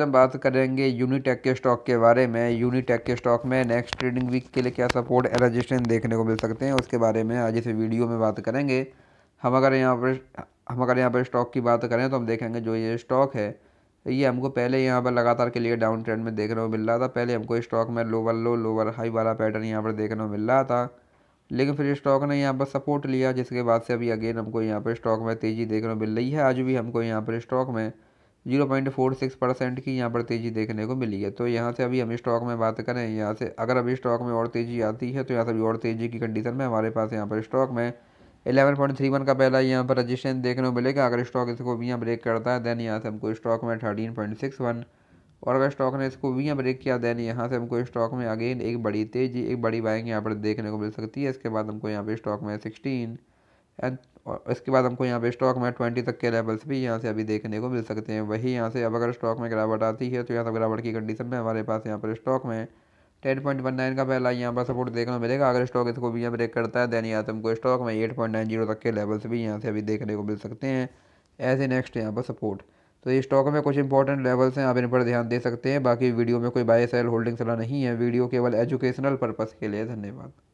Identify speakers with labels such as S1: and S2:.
S1: हम बात करेंगे यूनिटेक के स्टॉक के बारे में यूनिटेक के स्टॉक में नेक्स्ट ट्रेडिंग वीक के लिए क्या सपोर्ट रजिस्ट्रेशन देखने को मिल सकते हैं उसके बारे में आज इस वीडियो में बात करेंगे हम अगर यहाँ पर हम अगर यहाँ पर स्टॉक की बात करें तो हम देखेंगे जो ये स्टॉक है ये हमको पहले यहाँ पर लगातार के लिए डाउन ट्रेंड में देखने को मिल रहा था पहले हमको स्टॉक में लोअर लो लोअर हाई वाला पैटर्न यहाँ पर देखने को मिल रहा था लेकिन फिर स्टॉक ने यहाँ पर सपोर्ट लिया जिसके बाद से अभी अगेन हमको यहाँ पर स्टॉक में तेज़ी देखने को मिल रही है आज भी हमको यहाँ पर स्टॉक में zero point four six percent की यहाँ पर तेज़ी देखने को मिली है तो यहाँ से अभी हम स्टॉक में बात करें यहाँ से अगर अभी स्टॉक में और तेज़ी आती है तो यहाँ से अभी और तेज़ी की कंडीशन में हमारे पास यहाँ पर स्टॉक में एलेवन पॉइंट थ्री वन का पहला यहाँ पर रजिस्ट्रेशन देखने को मिलेगा अगर स्टॉक इसको भी यहाँ ब्रेक करता है देन यहाँ से हमको स्टॉक में थर्टीन पॉइंट सिक्स वन और अगर स्टॉक ने इसको भी यहाँ ब्रेक किया देन यहाँ से हमको स्टॉक में अगेन एक बड़ी तेज़ी एक बड़ी बाइंग यहाँ पर देखने को मिल सकती है इसके बाद हमको यहाँ पर स्टॉक में सिक्सटीन एंड और इसके बाद हमको यहाँ पे स्टॉक में ट्वेंटी तक के लेवल्स भी यहाँ से अभी देखने को मिल सकते हैं वही यहाँ से अब अगर स्टॉक में गिरावट आती है तो यहाँ से गिरावट की कंडीशन में हमारे पास यहाँ पर स्टॉक में टेन पॉइंट वन नाइन का पहला यहाँ पर सपोर्ट देखने को मिलेगा अगर स्टॉक इसको भी यहाँ ब्रेक करता है देन यहाँ हमको स्टॉक में एट पॉइंट नाइन जीरो तक के लेवल्स भी यहाँ से अभी देखने को मिल सकते हैं ऐसे नेक्स्ट यहाँ पर सपोर्ट तो ये स्टॉक में कुछ इंपॉर्टेंट लेवल्स हैं आप इन पर ध्यान दे सकते हैं बाकी वीडियो में कोई बाय सेल होल्डिंग सलाह नहीं है वीडियो केवल एजुकेशनल पर्पज़ के लिए धन्यवाद